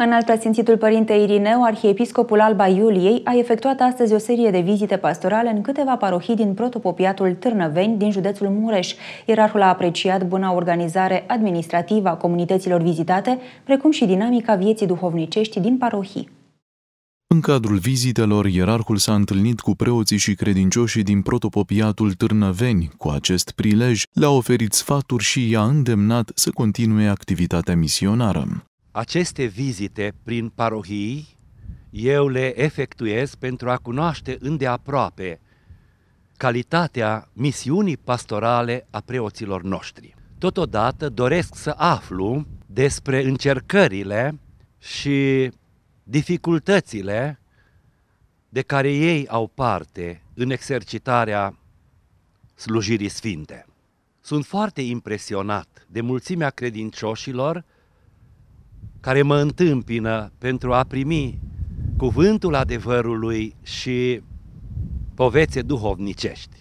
În alt preasfințitul Părinte Irineu, arhiepiscopul Alba Iuliei, a efectuat astăzi o serie de vizite pastorale în câteva parohii din protopopiatul Târnăveni din județul Mureș. Ierarhul a apreciat buna organizare administrativă a comunităților vizitate, precum și dinamica vieții duhovnicești din parohii. În cadrul vizitelor, ierarhul s-a întâlnit cu preoții și credincioșii din protopopiatul Târnăveni. Cu acest prilej, le-a oferit sfaturi și i-a îndemnat să continue activitatea misionară aceste vizite prin parohii eu le efectuez pentru a cunoaște îndeaproape calitatea misiunii pastorale a preoților noștri. Totodată doresc să aflu despre încercările și dificultățile de care ei au parte în exercitarea slujirii sfinte. Sunt foarte impresionat de mulțimea credincioșilor care mă întâmpină pentru a primi cuvântul adevărului și povețe duhovnicești.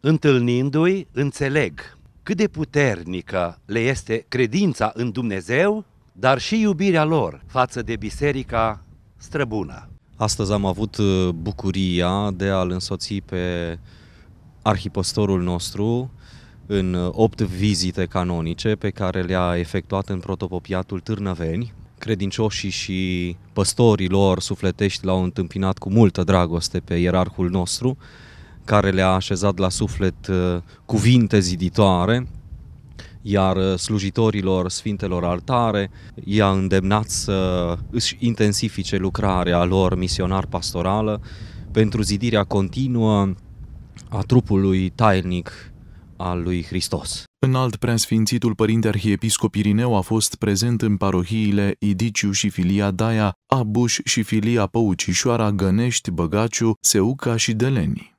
Întâlnindu-i, înțeleg cât de puternică le este credința în Dumnezeu, dar și iubirea lor față de biserica străbună. Astăzi am avut uh, bucuria de a-l însoți pe arhipostorul nostru în uh, opt vizite canonice pe care le-a efectuat în protopopiatul Târnăveni, credincioșii și păstorii lor sufletești l-au întâmpinat cu multă dragoste pe ierarhul nostru, care le-a așezat la suflet uh, cuvinte ziditoare, iar uh, slujitorilor sfintelor altare i-a îndemnat să își intensifice lucrarea lor misionar-pastorală pentru zidirea continuă a trupului tainic al lui Hristos. alt preasfințitul părinte arhiepiscop Irineu a fost prezent în parohiile Idiciu și filia Daia, Abuș și filia Păucișoara, Gănești, Băgaciu, Seuca și Deleni.